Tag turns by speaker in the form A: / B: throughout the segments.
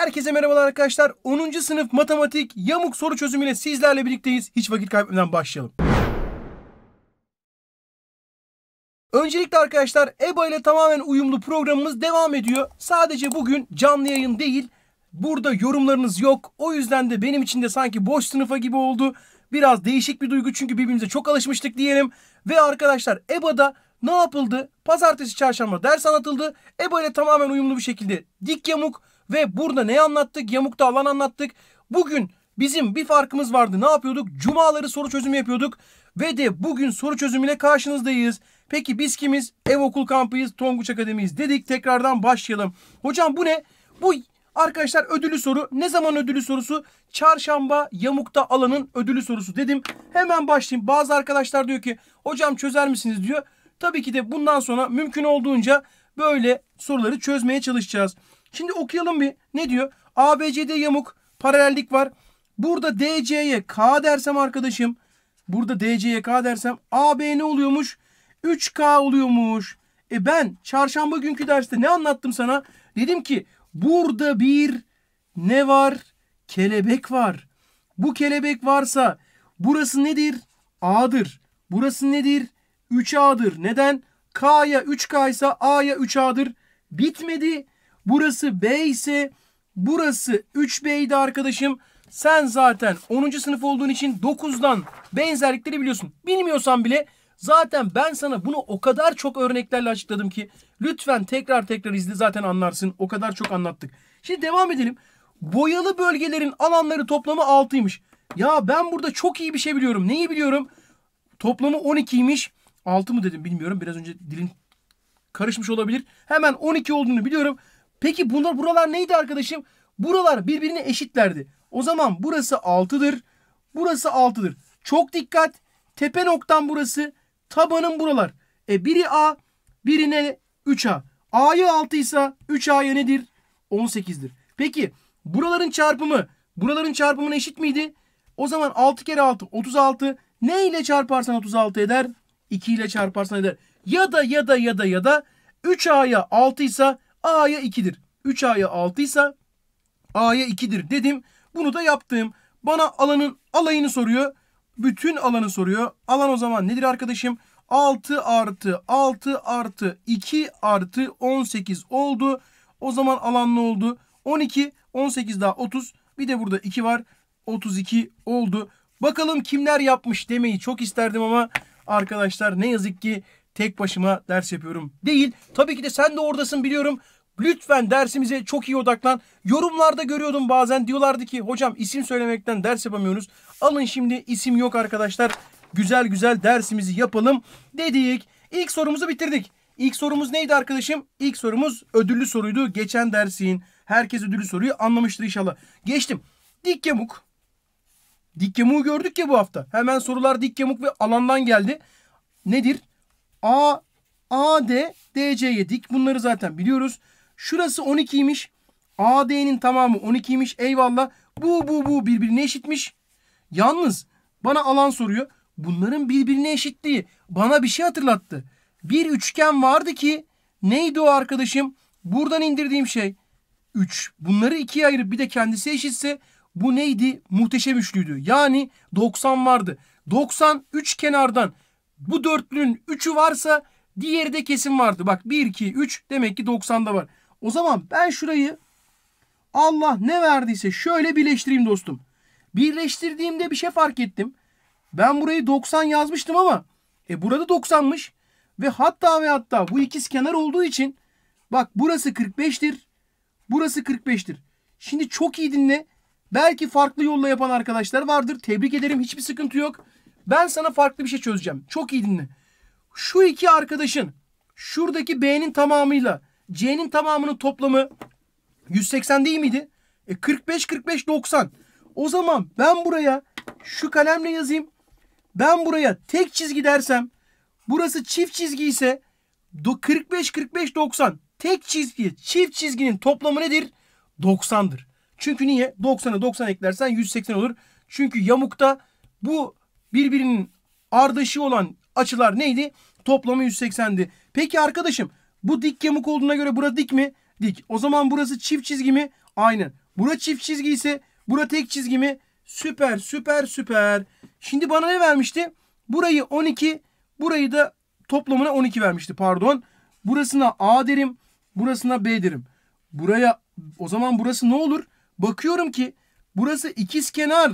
A: Herkese merhabalar arkadaşlar. 10. sınıf matematik yamuk soru çözümüyle sizlerle birlikteyiz. Hiç vakit kaybetmeden başlayalım. Öncelikle arkadaşlar EBA ile tamamen uyumlu programımız devam ediyor. Sadece bugün canlı yayın değil. Burada yorumlarınız yok. O yüzden de benim için de sanki boş sınıfa gibi oldu. Biraz değişik bir duygu çünkü birbirimize çok alışmıştık diyelim. Ve arkadaşlar EBA'da ne yapıldı? Pazartesi, çarşamba ders anlatıldı. EBA ile tamamen uyumlu bir şekilde dik yamuk ve burada ne anlattık? Yamukta alan anlattık. Bugün bizim bir farkımız vardı. Ne yapıyorduk? Cumaları soru çözümü yapıyorduk. Ve de bugün soru çözümüyle karşınızdayız. Peki biz kimiz? Ev okul kampıyız, Tonguç Akademiyiz dedik. Tekrardan başlayalım. Hocam bu ne? Bu arkadaşlar ödülü soru. Ne zaman ödülü sorusu? Çarşamba yamukta alanın ödülü sorusu dedim. Hemen başlayayım. Bazı arkadaşlar diyor ki hocam çözer misiniz diyor. Tabii ki de bundan sonra mümkün olduğunca böyle soruları çözmeye çalışacağız. Şimdi okuyalım bir. Ne diyor? ABCD yamuk paralellik var. Burada DC'ye K dersem arkadaşım. Burada DC'ye K dersem AB ne oluyormuş? 3K oluyormuş. E ben çarşamba günkü derste ne anlattım sana? Dedim ki burada bir ne var? Kelebek var. Bu kelebek varsa burası nedir? A'dır. Burası nedir? 3A'dır. Neden? K'ya 3K ise A'ya 3A'dır. Bitmedi. Burası B ise burası 3B'ydi arkadaşım. Sen zaten 10. sınıf olduğun için 9'dan benzerlikleri biliyorsun. Bilmiyorsan bile zaten ben sana bunu o kadar çok örneklerle açıkladım ki lütfen tekrar tekrar izle zaten anlarsın. O kadar çok anlattık. Şimdi devam edelim. Boyalı bölgelerin alanları toplamı 6'ymış. Ya ben burada çok iyi bir şey biliyorum. Neyi biliyorum? Toplamı 12'ymiş. 6 mı dedim bilmiyorum. Biraz önce dilin karışmış olabilir. Hemen 12 olduğunu biliyorum. Peki bunlar buralar neydi arkadaşım? Buralar birbirine eşitlerdi. O zaman burası 6'dır. Burası 6'dır. Çok dikkat. Tepe noktan burası. tabanın buralar. E biri A, biri ne? 3A. A'yı 6 ise 3A'ya nedir? 18'dir. Peki buraların çarpımı buraların çarpımına eşit miydi? O zaman 6 kere 6 36. Ne ile çarparsan 36 eder? 2 ile çarparsan eder. Ya da ya da ya da ya da 3A'ya 6 ise A'ya 2'dir. 3A'ya 6 ise A'ya 2'dir dedim. Bunu da yaptım. Bana alanın alayını soruyor. Bütün alanı soruyor. Alan o zaman nedir arkadaşım? 6 artı 6 artı 2 artı 18 oldu. O zaman alan ne oldu? 12, 18 daha 30. Bir de burada 2 var. 32 oldu. Bakalım kimler yapmış demeyi çok isterdim ama arkadaşlar ne yazık ki tek başıma ders yapıyorum değil. Tabii ki de sen de oradasın biliyorum. Lütfen dersimize çok iyi odaklan. Yorumlarda görüyordum bazen diyorlardı ki hocam isim söylemekten ders yapamıyoruz. Alın şimdi isim yok arkadaşlar. Güzel güzel dersimizi yapalım dedik. İlk sorumuzu bitirdik. İlk sorumuz neydi arkadaşım? İlk sorumuz ödüllü soruydu. Geçen dersin. Herkes ödüllü soruyu anlamıştır inşallah. Geçtim. Dik yamuk. Dik yamuğu gördük ya bu hafta. Hemen sorular dik yamuk ve alandan geldi. Nedir? A, A, D, D, C'ye dik. Bunları zaten biliyoruz. Şurası 12'ymiş. AD'nin tamamı 12'ymiş. Eyvallah. Bu bu bu birbirine eşitmiş. Yalnız bana alan soruyor. Bunların birbirine eşitliği bana bir şey hatırlattı. Bir üçgen vardı ki neydi o arkadaşım? Buradan indirdiğim şey 3. Bunları ikiye ayırıp bir de kendisi eşitse bu neydi? Muhteşem üçlüydü. Yani 90 vardı. 90 3 kenardan bu dörtlünün 3'ü varsa diğeri de kesin vardı. Bak 1, 2, 3 demek ki 90'da var. O zaman ben şurayı Allah ne verdiyse şöyle birleştireyim dostum. Birleştirdiğimde bir şey fark ettim. Ben burayı 90 yazmıştım ama e burada 90'mış. Ve hatta ve hatta bu ikiz kenar olduğu için bak burası 45'tir. Burası 45'tir. Şimdi çok iyi dinle. Belki farklı yolla yapan arkadaşlar vardır. Tebrik ederim. Hiçbir sıkıntı yok. Ben sana farklı bir şey çözeceğim. Çok iyi dinle. Şu iki arkadaşın şuradaki B'nin tamamıyla C'nin tamamının toplamı 180 değil miydi? E 45, 45, 90. O zaman ben buraya şu kalemle yazayım. Ben buraya tek çizgi dersem burası çift çizgi ise 45, 45, 90. Tek çizgi, çift çizginin toplamı nedir? 90'dır. Çünkü niye? 90'a 90 eklersen 180 olur. Çünkü yamukta bu birbirinin ardışı olan açılar neydi? Toplamı 180'di. Peki arkadaşım bu dik yamuk olduğuna göre bura dik mi? Dik. O zaman burası çift çizgi mi? Aynen. Bura çift çizgi ise bura tek çizgi mi? Süper süper süper. Şimdi bana ne vermişti? Burayı 12 burayı da toplamına 12 vermişti pardon. Burasına A derim. Burasına B derim. Buraya o zaman burası ne olur? Bakıyorum ki burası ikizkenar.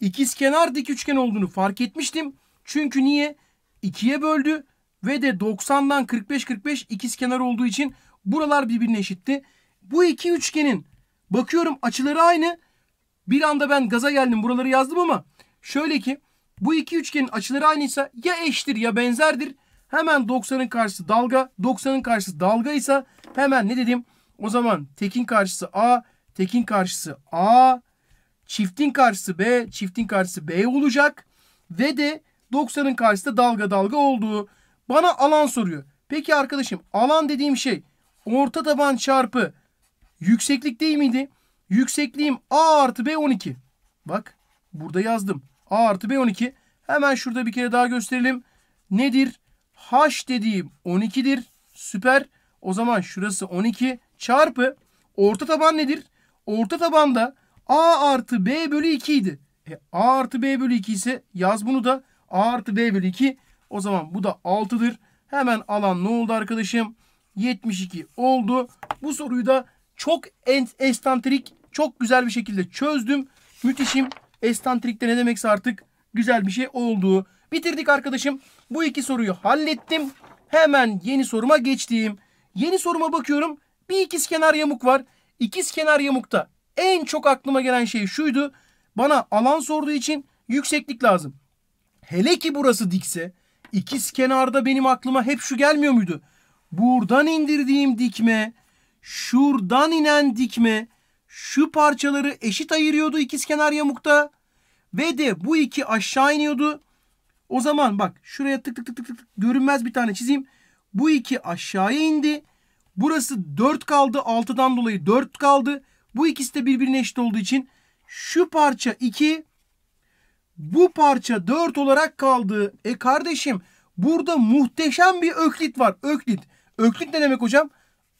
A: İkizkenar dik üçgen olduğunu fark etmiştim. Çünkü niye? 2'ye böldü ve de 90'dan 45-45 ikiz kenar olduğu için buralar birbirine eşitti. Bu iki üçgenin bakıyorum açıları aynı. Bir anda ben gaza geldim buraları yazdım ama şöyle ki bu iki üçgenin açıları aynıysa ya eştir ya benzerdir. Hemen 90'ın karşısı dalga, 90'ın karşısı dalga ise hemen ne dedim? O zaman tekin karşısı A, tekin karşısı A, çiftin karşısı B, çiftin karşısı B olacak. Ve de 90'ın karşısı da dalga dalga olduğu bana alan soruyor. Peki arkadaşım alan dediğim şey orta taban çarpı yükseklik değil miydi? Yüksekliğim A artı B 12. Bak burada yazdım. A artı B 12. Hemen şurada bir kere daha gösterelim. Nedir? H dediğim 12'dir. Süper. O zaman şurası 12 çarpı orta taban nedir? Orta tabanda A artı B bölü 2 idi. E, A artı B bölü 2 ise yaz bunu da A artı B bölü 2 o zaman bu da 6'dır. Hemen alan ne oldu arkadaşım? 72 oldu. Bu soruyu da çok estantrik, çok güzel bir şekilde çözdüm. Müthişim. Estantrik de ne demekse artık güzel bir şey oldu. Bitirdik arkadaşım. Bu iki soruyu hallettim. Hemen yeni soruma geçtim. Yeni soruma bakıyorum. Bir ikizkenar yamuk var. İkizkenar yamukta en çok aklıma gelen şey şuydu. Bana alan sorduğu için yükseklik lazım. Hele ki burası dikse İkiz kenarda benim aklıma hep şu gelmiyor muydu? Buradan indirdiğim dikme, şuradan inen dikme şu parçaları eşit ayırıyordu ikiz kenar yamukta ve de bu iki aşağı iniyordu. O zaman bak şuraya tık tık tık tık tık görünmez bir tane çizeyim. Bu iki aşağıya indi. Burası 4 kaldı. 6'dan dolayı 4 kaldı. Bu ikisi de birbirine eşit olduğu için şu parça 2 bu parça 4 olarak kaldı. E kardeşim burada muhteşem bir öklit var. Öklit. Öklit ne demek hocam?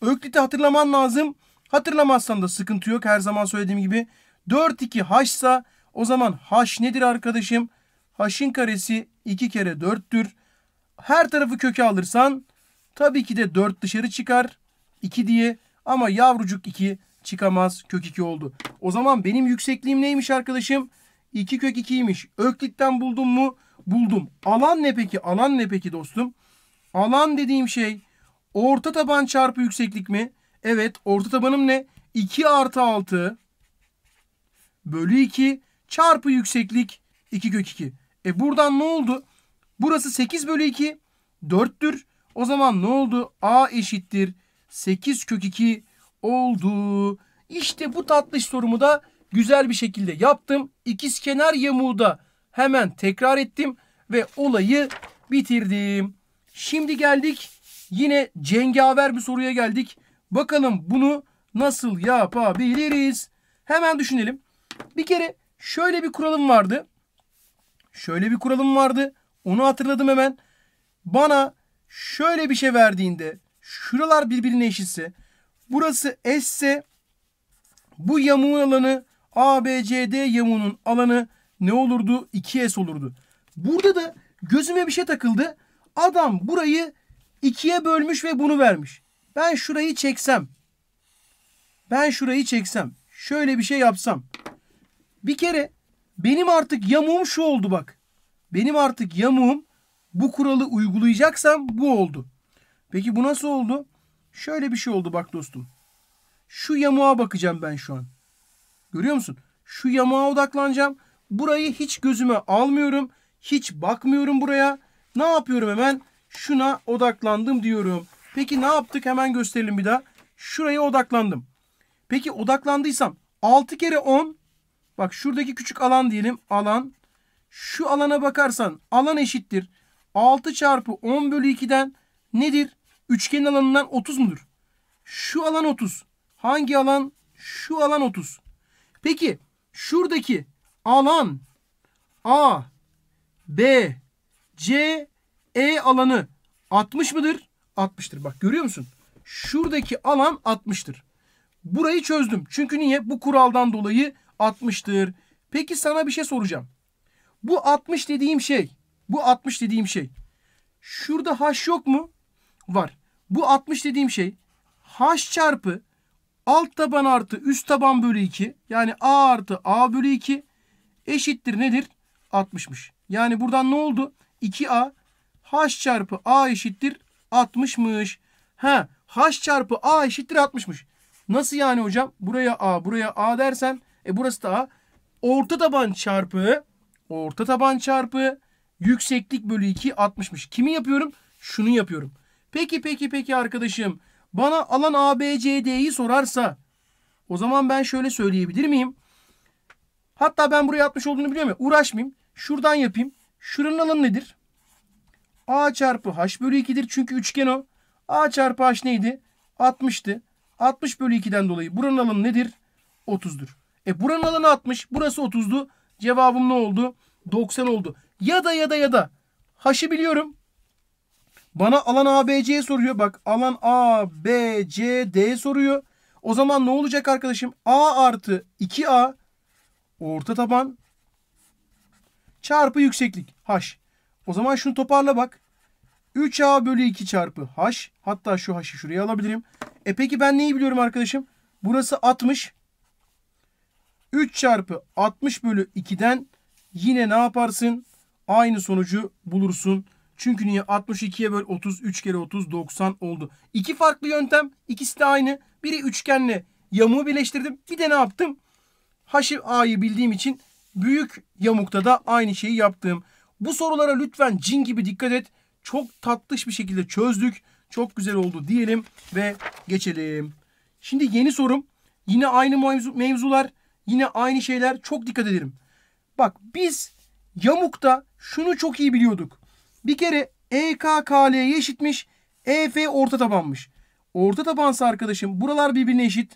A: Öklit'i hatırlaman lazım. Hatırlamazsan da sıkıntı yok. Her zaman söylediğim gibi. 4 2 haşsa o zaman haş nedir arkadaşım? H'in karesi 2 kere 4'tür. Her tarafı köke alırsan tabii ki de 4 dışarı çıkar. 2 diye ama yavrucuk 2 çıkamaz. Kök 2 oldu. O zaman benim yüksekliğim neymiş arkadaşım? 2 kök 2'ymiş. Öklitten buldum mu? Buldum. Alan ne peki? Alan ne peki dostum? Alan dediğim şey orta taban çarpı yükseklik mi? Evet. Orta tabanım ne? 2 artı 6 bölü 2 çarpı yükseklik 2 kök 2. E buradan ne oldu? Burası 8 bölü 2 4'tür. O zaman ne oldu? A eşittir 8 kök 2 oldu. İşte bu tatlış sorumu da güzel bir şekilde yaptım. İkizkenar yamuğu da hemen tekrar ettim ve olayı bitirdim. Şimdi geldik yine cengaver bir soruya geldik. Bakalım bunu nasıl yapabiliriz? Hemen düşünelim. Bir kere şöyle bir kuralım vardı. Şöyle bir kuralım vardı. Onu hatırladım hemen. Bana şöyle bir şey verdiğinde şuralar birbirine eşitse burası S ise bu yamuğun alanı ABCD yamuğunun alanı ne olurdu? 2S olurdu. Burada da gözüme bir şey takıldı. Adam burayı ikiye bölmüş ve bunu vermiş. Ben şurayı çeksem. Ben şurayı çeksem. Şöyle bir şey yapsam. Bir kere benim artık yamuğum şu oldu bak. Benim artık yamuğum bu kuralı uygulayacaksam bu oldu. Peki bu nasıl oldu? Şöyle bir şey oldu bak dostum. Şu yamuğa bakacağım ben şu an. Görüyor musun? Şu yamağa odaklanacağım. Burayı hiç gözüme almıyorum. Hiç bakmıyorum buraya. Ne yapıyorum hemen? Şuna odaklandım diyorum. Peki ne yaptık? Hemen gösterelim bir daha. Şuraya odaklandım. Peki odaklandıysam 6 kere 10. Bak şuradaki küçük alan diyelim. Alan. Şu alana bakarsan alan eşittir. 6 çarpı 10 bölü 2'den nedir? Üçgenin alanından 30 mudur? Şu alan 30. Hangi alan? Şu alan 30. Peki şuradaki alan A, B, C, E alanı 60 mıdır? 60'tır. Bak görüyor musun? Şuradaki alan 60'tır. Burayı çözdüm. Çünkü niye? Bu kuraldan dolayı 60'tır. Peki sana bir şey soracağım. Bu 60 dediğim şey. Bu 60 dediğim şey. Şurada h yok mu? Var. Bu 60 dediğim şey h çarpı Alt taban artı üst taban bölü 2 yani A artı A bölü 2 eşittir nedir? 60'mış. Yani buradan ne oldu? 2A H çarpı A eşittir 60'mış. Ha H çarpı A eşittir 60'mış. Nasıl yani hocam? Buraya A buraya A dersen e burası da A. Orta taban çarpı orta taban çarpı yükseklik bölü 2 60'mış. Kimi yapıyorum? Şunu yapıyorum. Peki peki peki arkadaşım. Bana alan ABCD'yi sorarsa o zaman ben şöyle söyleyebilir miyim? Hatta ben buraya atmış olduğunu biliyor muyum? Uğraşmayayım. Şuradan yapayım. Şuranın alanı nedir? A çarpı H bölü 2'dir. Çünkü üçgen o. A çarpı H neydi? 60'tı. 60 bölü 2'den dolayı buranın alanı nedir? 30'dur. E buranın alanı 60. Burası 30'du. Cevabım ne oldu? 90 oldu. Ya da ya da ya da. H'ı biliyorum. Bana alan ABC'ye soruyor. Bak alan ABCD soruyor. O zaman ne olacak arkadaşım? A artı 2A orta taban çarpı yükseklik H. O zaman şunu toparla bak. 3A bölü 2 çarpı H. Hatta şu H'ı şuraya alabilirim. E peki ben neyi biliyorum arkadaşım? Burası 60. 3 çarpı 60 bölü 2'den yine ne yaparsın? Aynı sonucu bulursun çünkü niye 62'ye böl 30 3 kere 30 90 oldu. İki farklı yöntem ikisi de aynı. Biri üçgenle yamuğu birleştirdim. Bir de ne yaptım? Haşif A'yı bildiğim için büyük yamukta da aynı şeyi yaptım. Bu sorulara lütfen cin gibi dikkat et. Çok tatlış bir şekilde çözdük. Çok güzel oldu diyelim ve geçelim. Şimdi yeni sorum. Yine aynı mevzu, mevzular. Yine aynı şeyler. Çok dikkat edelim. Bak biz yamukta şunu çok iyi biliyorduk. Bir kere EKKL'ye eşitmiş. EF orta tabanmış. Orta tabansa arkadaşım buralar birbirine eşit.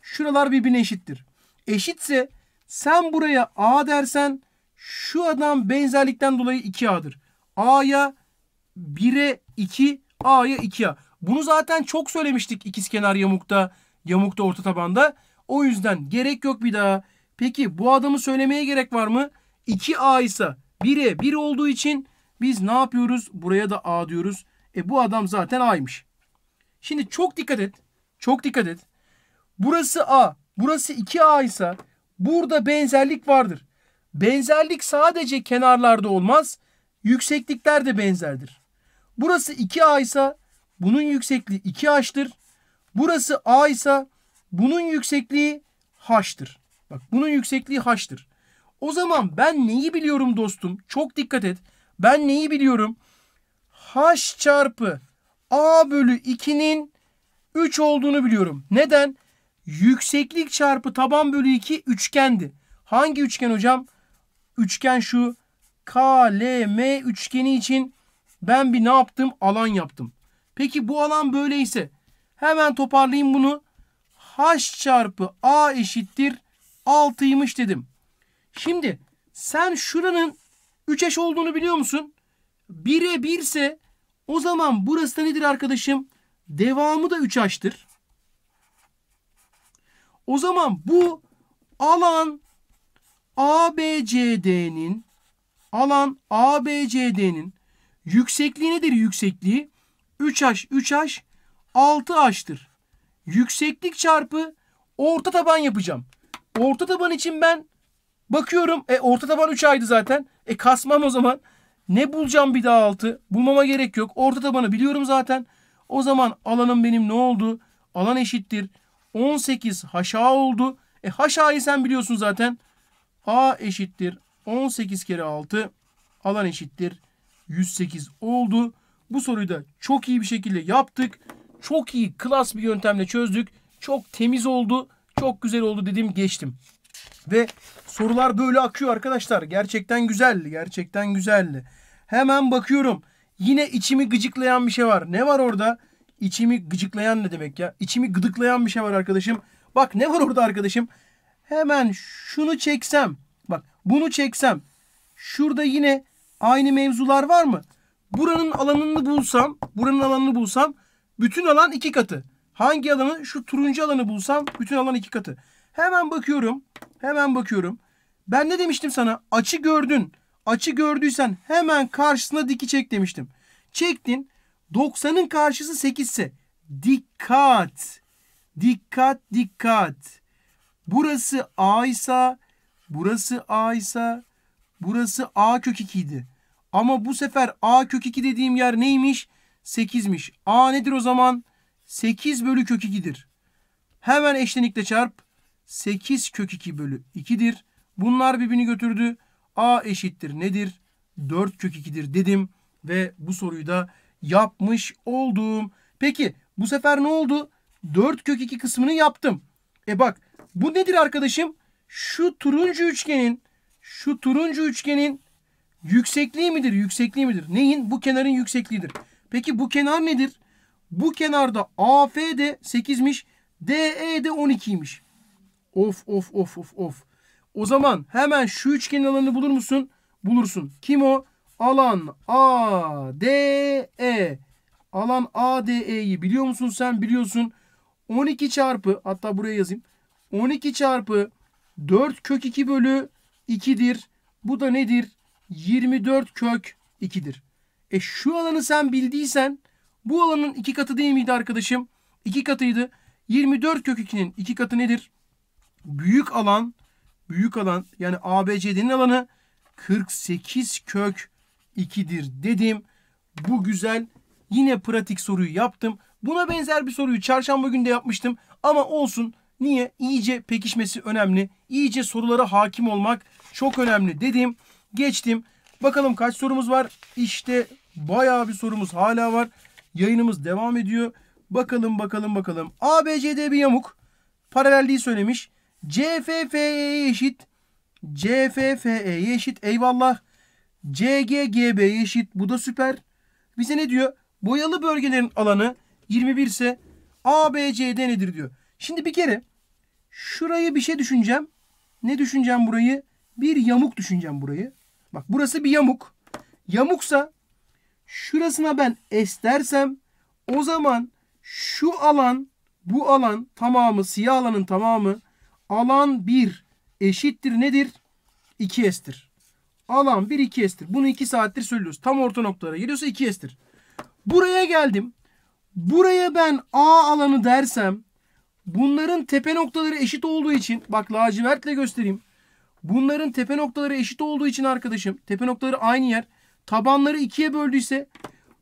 A: Şuralar birbirine eşittir. Eşitse sen buraya A dersen şu adam benzerlikten dolayı 2A'dır. A'ya 1'e 2, A'ya 2A. Bunu zaten çok söylemiştik ikizkenar yamukta, yamukta orta tabanda. O yüzden gerek yok bir daha. Peki bu adamı söylemeye gerek var mı? 2A ise 1'e 1 olduğu için biz ne yapıyoruz? Buraya da A diyoruz. E bu adam zaten A'ymış. Şimdi çok dikkat et. Çok dikkat et. Burası A. Burası 2A ise burada benzerlik vardır. Benzerlik sadece kenarlarda olmaz. Yükseklikler de benzerdir. Burası 2A ise bunun yüksekliği 2H'tır. Burası A ise bunun yüksekliği H'tır. Bak bunun yüksekliği H'tır. O zaman ben neyi biliyorum dostum? Çok dikkat et. Ben neyi biliyorum? H çarpı A bölü 2'nin 3 olduğunu biliyorum. Neden? Yükseklik çarpı taban bölü 2 üçgendi. Hangi üçgen hocam? Üçgen şu KLM üçgeni için ben bir ne yaptım? Alan yaptım. Peki bu alan böyleyse hemen toparlayayım bunu. H çarpı A eşittir 6'ymış dedim. Şimdi sen şuranın 3 eş olduğunu biliyor musun? 1'e 1 ise o zaman burası da nedir arkadaşım? Devamı da 3 h'tır. O zaman bu alan ABCD'nin alan ABCD'nin yüksekliği nedir yüksekliği? 3H 3H 6H'tır. Yükseklik çarpı orta taban yapacağım. Orta taban için ben bakıyorum. E orta taban 3H'ydı zaten. E kasmam o zaman. Ne bulacağım bir daha altı? Bulmama gerek yok. Orta tabanı biliyorum zaten. O zaman alanım benim ne oldu? Alan eşittir. 18 haşa oldu. E haşayı sen biliyorsun zaten. A eşittir 18 kere 6 alan eşittir 108 oldu. Bu soruyu da çok iyi bir şekilde yaptık. Çok iyi klas bir yöntemle çözdük. Çok temiz oldu. Çok güzel oldu dedim geçtim. Ve sorular böyle akıyor arkadaşlar. Gerçekten güzeldi. Gerçekten güzeldi. Hemen bakıyorum. Yine içimi gıcıklayan bir şey var. Ne var orada? İçimi gıcıklayan ne demek ya? İçimi gıdıklayan bir şey var arkadaşım. Bak ne var orada arkadaşım? Hemen şunu çeksem. Bak bunu çeksem. Şurada yine aynı mevzular var mı? Buranın alanını bulsam, buranın alanını bulsam bütün alan iki katı. Hangi alanı? Şu turuncu alanı bulsam bütün alan iki katı. Hemen bakıyorum. Hemen bakıyorum. Ben ne demiştim sana? Açı gördün. Açı gördüysen hemen karşısına diki çek demiştim. Çektin. 90'ın karşısı 8 ise dikkat. Dikkat dikkat. Burası A ise burası A ise burası A kök 2 idi. Ama bu sefer A kök 2 dediğim yer neymiş? 8'miş. A nedir o zaman? 8 bölü kök 2'dir. Hemen eşlenikle çarp. 8 kök 2 bölü 2'dir. Bunlar birbirini götürdü. A eşittir nedir? 4 kök 2'dir dedim ve bu soruyu da yapmış oldum. Peki bu sefer ne oldu? 4 kök 2 kısmını yaptım. E bak bu nedir arkadaşım? Şu turuncu üçgenin şu turuncu üçgenin yüksekliği midir? Yüksekliği midir? Neyin? Bu kenarın yüksekliğidir. Peki bu kenar nedir? Bu kenarda AF de 8'miş. E DE de 12'ymiş. Of of of of of. O zaman hemen şu üçgenin alanını bulur musun? Bulursun. Kim o? Alan A D E. Alan A D E'yi biliyor musun sen? Biliyorsun. 12 çarpı hatta buraya yazayım. 12 çarpı 4 kök 2 bölü 2'dir. Bu da nedir? 24 kök 2'dir. E şu alanı sen bildiysen bu alanın iki katı değil miydi arkadaşım? İki katıydı. 24 kök 2'nin iki katı nedir? büyük alan büyük alan yani ABCD'nin alanı 48 kök 2'dir dedim. Bu güzel yine pratik soruyu yaptım. Buna benzer bir soruyu çarşamba günde yapmıştım ama olsun. Niye? İyice pekişmesi önemli. İyice sorulara hakim olmak çok önemli dedim. Geçtim. Bakalım kaç sorumuz var? İşte bayağı bir sorumuz hala var. Yayınımız devam ediyor. Bakalım bakalım bakalım. ABCD bir yamuk. Paralelliği söylemiş. CFF'ye eşit. CFF'ye eşit. Eyvallah. CGGB'ye eşit. Bu da süper. Bize ne diyor? Boyalı bölgelerin alanı 21 ise ABCD nedir diyor. Şimdi bir kere şurayı bir şey düşüneceğim. Ne düşüneceğim burayı? Bir yamuk düşüneceğim burayı. Bak burası bir yamuk. Yamuksa şurasına ben S dersem o zaman şu alan bu alan tamamı siyah alanın tamamı alan 1 eşittir nedir? 2S'tir. Alan 1 2S'tir. Bunu 2 saattir söylüyoruz. Tam orta noktalara geliyorsa 2S'tir. Buraya geldim. Buraya ben A alanı dersem bunların tepe noktaları eşit olduğu için bak lacivertle göstereyim. Bunların tepe noktaları eşit olduğu için arkadaşım tepe noktaları aynı yer. Tabanları ikiye böldüyse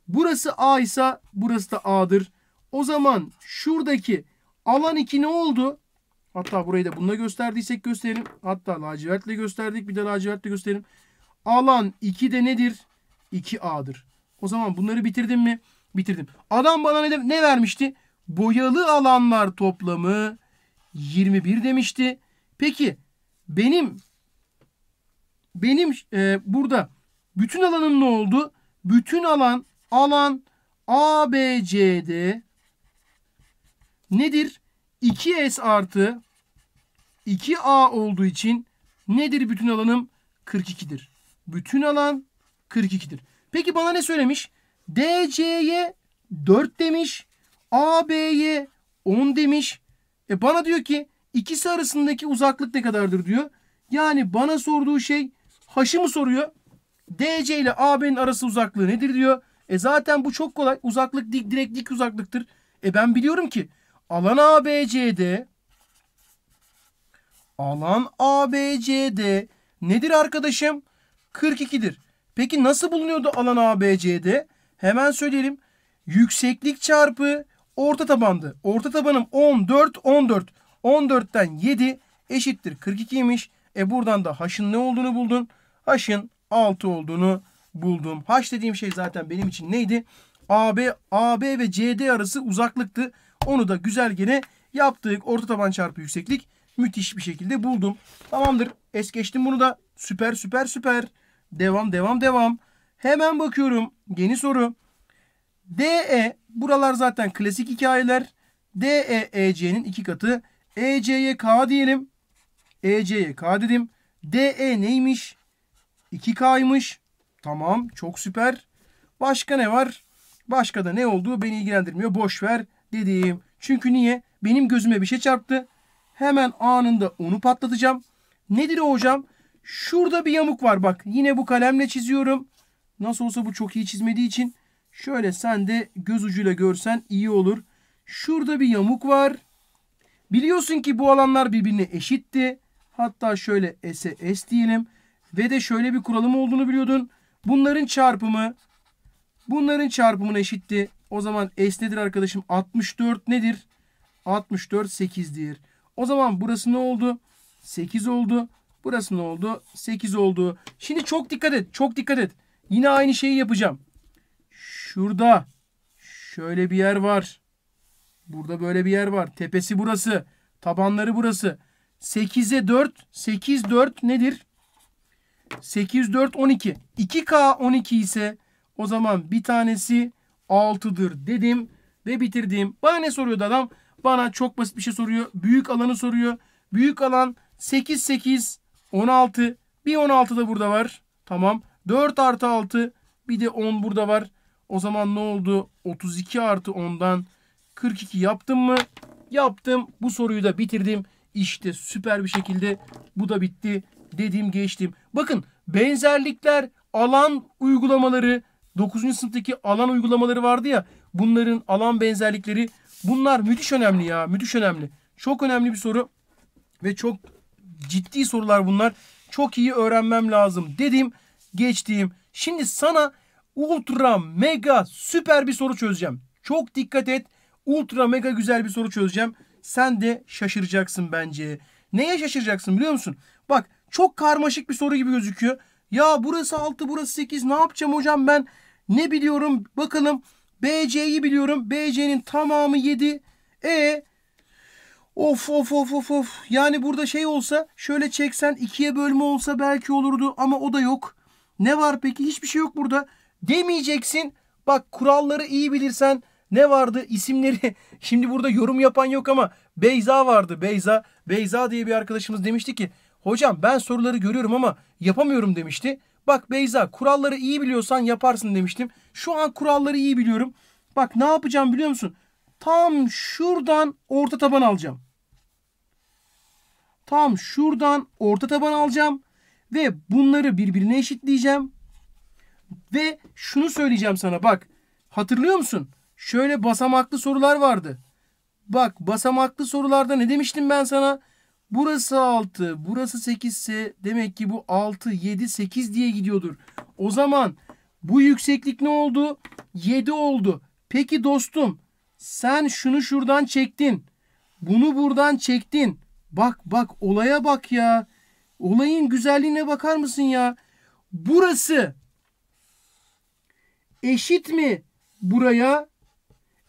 A: burası A ise burası da A'dır. O zaman şuradaki alan 2 ne oldu? Hatta burayı da bununla gösterdiysek gösterelim. Hatta lacivertle gösterdik. Bir de lacivertle gösterelim. Alan 2 de nedir? 2A'dır. O zaman bunları bitirdim mi? Bitirdim. Adam bana ne, ne vermişti? Boyalı alanlar toplamı 21 demişti. Peki benim benim e, burada bütün alanım ne oldu? Bütün alan alan ABCD nedir? 2S artı 2A olduğu için nedir bütün alanım? 42'dir. Bütün alan 42'dir. Peki bana ne söylemiş? DC'ye 4 demiş. AB'ye 10 demiş. E bana diyor ki ikisi arasındaki uzaklık ne kadardır diyor. Yani bana sorduğu şey haşı mı soruyor? DC ile AB'nin arası uzaklığı nedir diyor. E zaten bu çok kolay. Uzaklık dik, direkt dik uzaklıktır. E ben biliyorum ki alan ABC'de alan ABC'de nedir arkadaşım? 42'dir. Peki nasıl bulunuyordu alan ABC'de? Hemen söyleyelim. Yükseklik çarpı orta tabandı. Orta tabanım 14, 14. 14'ten 7 eşittir 42'ymiş. E buradan da haşın ne olduğunu buldun. Haşın 6 olduğunu buldum. Haş dediğim şey zaten benim için neydi? AB, AB ve CD arası uzaklıktı. Onu da güzel gene yaptık. Orta taban çarpı yükseklik müthiş bir şekilde buldum. Tamamdır. Es geçtim bunu da. Süper süper süper. Devam devam devam. Hemen bakıyorum. Yeni soru. DE buralar zaten klasik hikayeler. DE EC'nin iki katı. EC'ye K diyelim. EC'ye K dedim. DE neymiş? 2K'ymış. Tamam çok süper. Başka ne var? Başka da ne olduğu beni ilgilendirmiyor. Boş ver dedim. Çünkü niye? Benim gözüme bir şey çarptı. Hemen anında onu patlatacağım. Nedir o hocam? Şurada bir yamuk var bak. Yine bu kalemle çiziyorum. Nasıl olsa bu çok iyi çizmediği için şöyle sen de göz ucuyla görsen iyi olur. Şurada bir yamuk var. Biliyorsun ki bu alanlar birbirine eşitti. Hatta şöyle S'e S diyelim. Ve de şöyle bir kuralım olduğunu biliyordun. Bunların çarpımı bunların çarpımına eşitti. O zaman S nedir arkadaşım? 64 nedir? 64 8'dir. O zaman burası ne oldu? 8 oldu. Burası ne oldu? 8 oldu. Şimdi çok dikkat et. Çok dikkat et. Yine aynı şeyi yapacağım. Şurada şöyle bir yer var. Burada böyle bir yer var. Tepesi burası. Tabanları burası. 8'e 4. 8 4 nedir? 8 4 12. 2K 12 ise o zaman bir tanesi 6'dır dedim ve bitirdim. Bana ne soruyordu adam? Bana çok basit bir şey soruyor. Büyük alanı soruyor. Büyük alan 8, 8, 16. Bir 16 da burada var. Tamam. 4 artı 6. Bir de 10 burada var. O zaman ne oldu? 32 artı 10'dan 42 yaptım mı? Yaptım. Bu soruyu da bitirdim. İşte süper bir şekilde bu da bitti. Dedim geçtim. Bakın benzerlikler, alan uygulamaları, 9. sınıftaki alan uygulamaları vardı ya. Bunların alan benzerlikleri bunlar müthiş önemli ya. Müthiş önemli. Çok önemli bir soru ve çok ciddi sorular bunlar. Çok iyi öğrenmem lazım dedim. Geçtiğim. Şimdi sana ultra mega süper bir soru çözeceğim. Çok dikkat et. Ultra mega güzel bir soru çözeceğim. Sen de şaşıracaksın bence. Neye şaşıracaksın biliyor musun? Bak çok karmaşık bir soru gibi gözüküyor. Ya burası 6 burası 8 ne yapacağım hocam ben ne biliyorum? Bakalım. BC'yi biliyorum. BC'nin tamamı 7. E Of of of of of. Yani burada şey olsa şöyle çeksen ikiye bölme olsa belki olurdu ama o da yok. Ne var peki? Hiçbir şey yok burada. Demeyeceksin. Bak kuralları iyi bilirsen ne vardı isimleri şimdi burada yorum yapan yok ama Beyza vardı Beyza Beyza diye bir arkadaşımız demişti ki hocam ben soruları görüyorum ama yapamıyorum demişti. Bak Beyza kuralları iyi biliyorsan yaparsın demiştim. Şu an kuralları iyi biliyorum. Bak ne yapacağım biliyor musun? Tam şuradan orta taban alacağım. Tam şuradan orta taban alacağım. Ve bunları birbirine eşitleyeceğim. Ve şunu söyleyeceğim sana bak. Hatırlıyor musun? Şöyle basamaklı sorular vardı. Bak basamaklı sorularda ne demiştim ben sana? Burası 6, burası 8 ise demek ki bu 6, 7, 8 diye gidiyordur. O zaman bu yükseklik ne oldu? 7 oldu. Peki dostum sen şunu şuradan çektin. Bunu buradan çektin. Bak bak olaya bak ya. Olayın güzelliğine bakar mısın ya? Burası eşit mi buraya?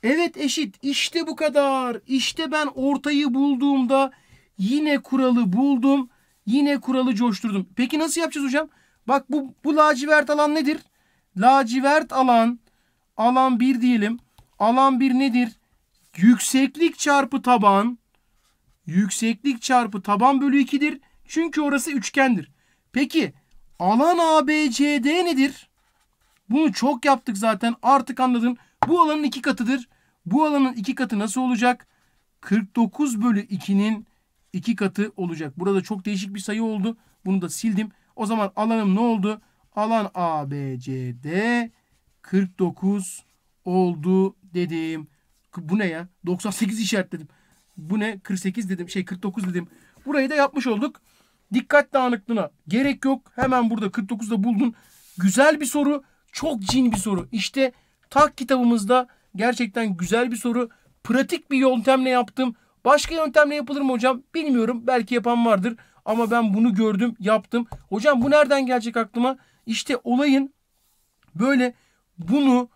A: Evet eşit. İşte bu kadar. İşte ben ortayı bulduğumda Yine kuralı buldum. Yine kuralı coşturdum. Peki nasıl yapacağız hocam? Bak bu, bu lacivert alan nedir? Lacivert alan alan 1 diyelim. Alan 1 nedir? Yükseklik çarpı taban. Yükseklik çarpı taban bölü 2'dir. Çünkü orası üçgendir. Peki alan ABCD nedir? Bunu çok yaptık zaten. Artık anladın. Bu alanın iki katıdır. Bu alanın iki katı nasıl olacak? 49 bölü 2'nin iki katı olacak. Burada çok değişik bir sayı oldu. Bunu da sildim. O zaman alanım ne oldu? Alan ABCD 49 oldu dedim. Bu ne ya? 98 işaretledim. Bu ne? 48 dedim. Şey 49 dedim. Burayı da yapmış olduk. Dikkat dağınıklığına gerek yok. Hemen burada 49'da buldun. Güzel bir soru. Çok cin bir soru. İşte tak kitabımızda gerçekten güzel bir soru. Pratik bir yöntemle yaptım. Başka yöntemle yapılır mı hocam? Bilmiyorum. Belki yapan vardır. Ama ben bunu gördüm, yaptım. Hocam bu nereden gelecek aklıma? İşte olayın böyle bunu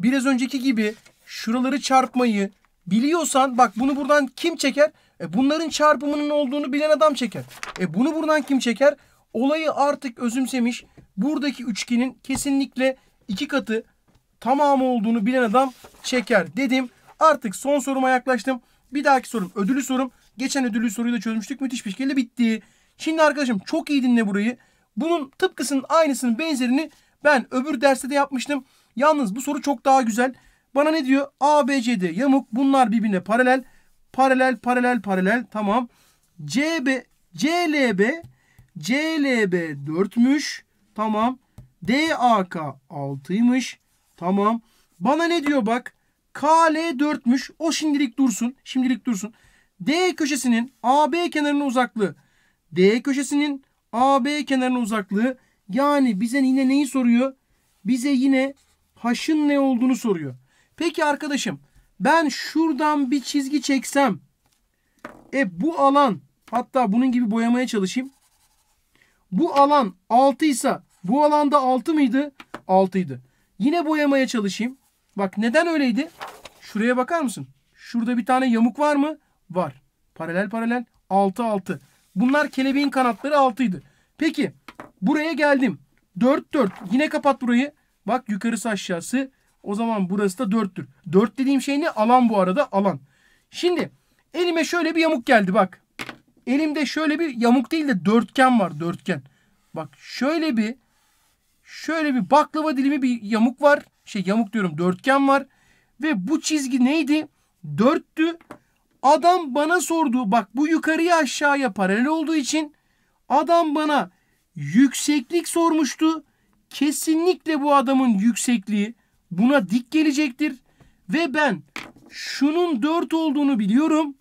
A: biraz önceki gibi şuraları çarpmayı biliyorsan bak bunu buradan kim çeker? E bunların çarpımının olduğunu bilen adam çeker. E bunu buradan kim çeker? Olayı artık özümsemiş. Buradaki üçgenin kesinlikle iki katı tamamı olduğunu bilen adam çeker dedim. Artık son soruma yaklaştım. Bir dahaki sorum ödülü sorum. Geçen ödülü soruyu da çözmüştük. Müthiş bir şekilde bitti. Şimdi arkadaşım çok iyi dinle burayı. Bunun tıpkısının aynısının benzerini ben öbür derste de yapmıştım. Yalnız bu soru çok daha güzel. Bana ne diyor? A, B, C, D yamuk. Bunlar birbirine paralel. Paralel, paralel, paralel. Tamam. C, B, C, L, B. C, L, B 4'müş. Tamam. D, A, K 6'ymış. Tamam. Bana ne diyor bak? KL4'müş. O şimdilik dursun. Şimdilik dursun. D köşesinin AB kenarına uzaklığı. D köşesinin AB kenarına uzaklığı. Yani bize yine neyi soruyor? Bize yine haşın ne olduğunu soruyor. Peki arkadaşım ben şuradan bir çizgi çeksem e bu alan hatta bunun gibi boyamaya çalışayım. Bu alan 6 ise bu alanda 6 mıydı? 6 idi. Yine boyamaya çalışayım. Bak neden öyleydi? Şuraya bakar mısın? Şurada bir tane yamuk var mı? Var. Paralel paralel. 6 6. Bunlar kelebeğin kanatları 6'ydı. Peki buraya geldim. 4 4. Yine kapat burayı. Bak yukarısı aşağısı. O zaman burası da 4'tür. 4 dediğim şey ne? Alan bu arada alan. Şimdi elime şöyle bir yamuk geldi bak. Elimde şöyle bir yamuk değil de dörtgen var dörtgen. Bak şöyle bir Şöyle bir baklava dilimi bir yamuk var. Şey yamuk diyorum dörtgen var. Ve bu çizgi neydi? Dörttü. Adam bana sordu. Bak bu yukarıya aşağıya paralel olduğu için adam bana yükseklik sormuştu. Kesinlikle bu adamın yüksekliği buna dik gelecektir. Ve ben şunun dört olduğunu biliyorum.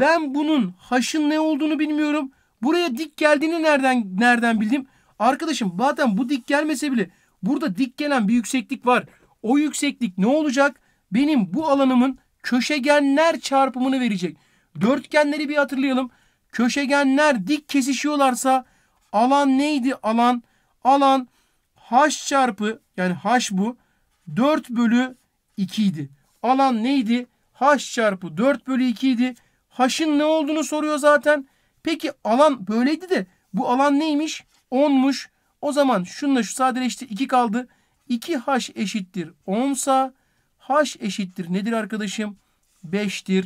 A: Ben bunun haşın ne olduğunu bilmiyorum. Buraya dik geldiğini nereden nereden bildim? Arkadaşım zaten bu dik gelmese bile burada dik gelen bir yükseklik var. O yükseklik ne olacak? Benim bu alanımın köşegenler çarpımını verecek. Dörtgenleri bir hatırlayalım. Köşegenler dik kesişiyorlarsa alan neydi? Alan alan h çarpı yani h bu 4 bölü 2 idi. Alan neydi? h çarpı 4 bölü 2 idi. h'ın ne olduğunu soruyor zaten. Peki alan böyleydi de bu alan neymiş? 10'muş. O zaman şununla şu sadeleşti 2 kaldı. 2H eşittir 10 H eşittir nedir arkadaşım? 5'tir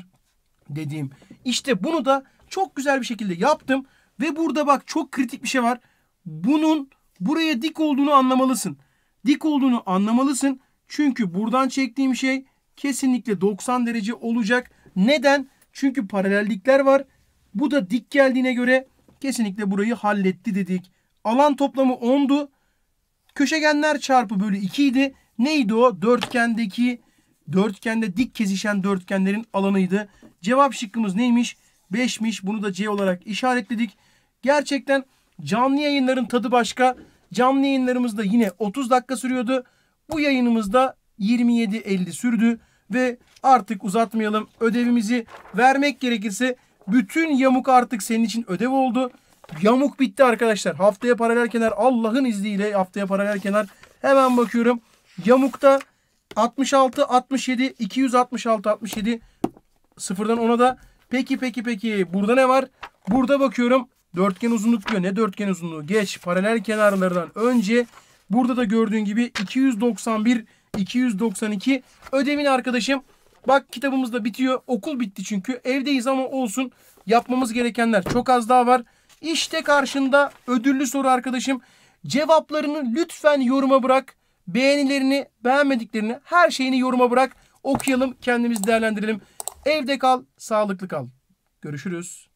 A: dediğim. İşte bunu da çok güzel bir şekilde yaptım. Ve burada bak çok kritik bir şey var. Bunun buraya dik olduğunu anlamalısın. Dik olduğunu anlamalısın. Çünkü buradan çektiğim şey kesinlikle 90 derece olacak. Neden? Çünkü paralellikler var. Bu da dik geldiğine göre kesinlikle burayı halletti dedik. Alan toplamı 10'du. Köşegenler çarpı bölü 2 idi. Neydi o? Dörtgendeki dörtgende dik kesişen dörtgenlerin alanıydı. Cevap şıkkımız neymiş? 5'miş. Bunu da C olarak işaretledik. Gerçekten canlı yayınların tadı başka. Canlı yayınlarımız da yine 30 dakika sürüyordu. Bu yayınımızda 27.50 sürdü ve artık uzatmayalım. Ödevimizi vermek gerekirse bütün yamuk artık senin için ödev oldu. Yamuk bitti arkadaşlar. Haftaya paralel kenar Allah'ın izniyle haftaya paralel kenar hemen bakıyorum. Yamukta 66 67 266 67 sıfırdan ona da peki peki peki burada ne var? Burada bakıyorum dörtgen uzunluk diyor. Ne dörtgen uzunluğu? Geç paralel kenarlardan önce burada da gördüğün gibi 291 292 Ödemin arkadaşım. Bak kitabımız da bitiyor. Okul bitti çünkü. Evdeyiz ama olsun. Yapmamız gerekenler çok az daha var. İşte karşında ödüllü soru arkadaşım. Cevaplarını lütfen yoruma bırak. Beğenilerini, beğenmediklerini, her şeyini yoruma bırak. Okuyalım, kendimizi değerlendirelim. Evde kal, sağlıklı kal. Görüşürüz.